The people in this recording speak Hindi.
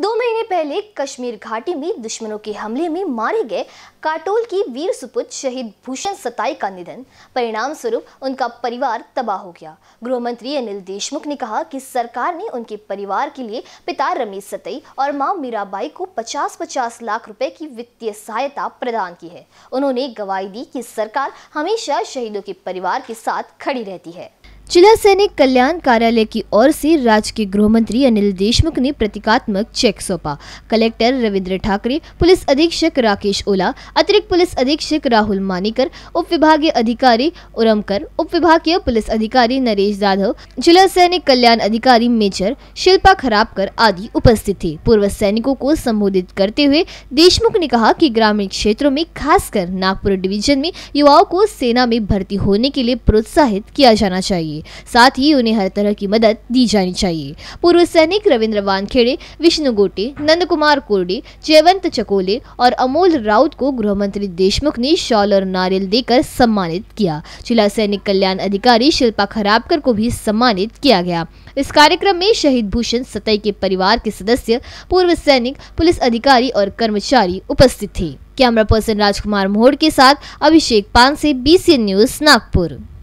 दो महीने पहले कश्मीर घाटी में दुश्मनों के हमले में मारे गए काटोल की वीर सुपुत शहीद भूषण सताई का निधन परिणाम स्वरूप उनका परिवार तबाह हो गया गृह मंत्री अनिल देशमुख ने कहा कि सरकार ने उनके परिवार के लिए पिता रमेश सतई और मां मीराबाई को 50-50 लाख रुपए की वित्तीय सहायता प्रदान की है उन्होंने गवाही दी कि सरकार हमेशा शहीदों के परिवार के साथ खड़ी रहती है जिला सैनिक कल्याण कार्यालय की ओर से राज्य के गृह मंत्री अनिल देशमुख ने प्रतीकात्मक चेक सौंपा कलेक्टर रविंद्र ठाकरे पुलिस अधीक्षक राकेश ओला अतिरिक्त पुलिस अधीक्षक राहुल मानिकर उप विभागीय अधिकारी उरमकर उप विभागीय पुलिस अधिकारी नरेश जाधव जिला सैनिक कल्याण अधिकारी मेजर शिल्पा खराबकर आदि उपस्थित थे पूर्व सैनिकों को संबोधित करते हुए देशमुख ने कहा की ग्रामीण क्षेत्रों में खासकर नागपुर डिवीजन में युवाओं को सेना में भर्ती होने के लिए प्रोत्साहित किया जाना चाहिए चाहिए साथ ही उन्हें हर तरह की मदद दी जानी चाहिए पूर्व सैनिक रविंद्र वानखेड़े विष्णु गोटे नंद कुमार कोरडे जयवंत चकोले और अमोल राउत को गृह मंत्री देशमुख ने शॉल और नारियल देकर सम्मानित किया जिला सैनिक कल्याण अधिकारी शिल्पा खराबकर को भी सम्मानित किया गया इस कार्यक्रम में शहीद भूषण सतई के परिवार के सदस्य पूर्व सैनिक पुलिस अधिकारी और कर्मचारी उपस्थित थे कैमरा पर्सन राजकुमार मोहड़ के साथ अभिषेक पान से बीसी न्यूज नागपुर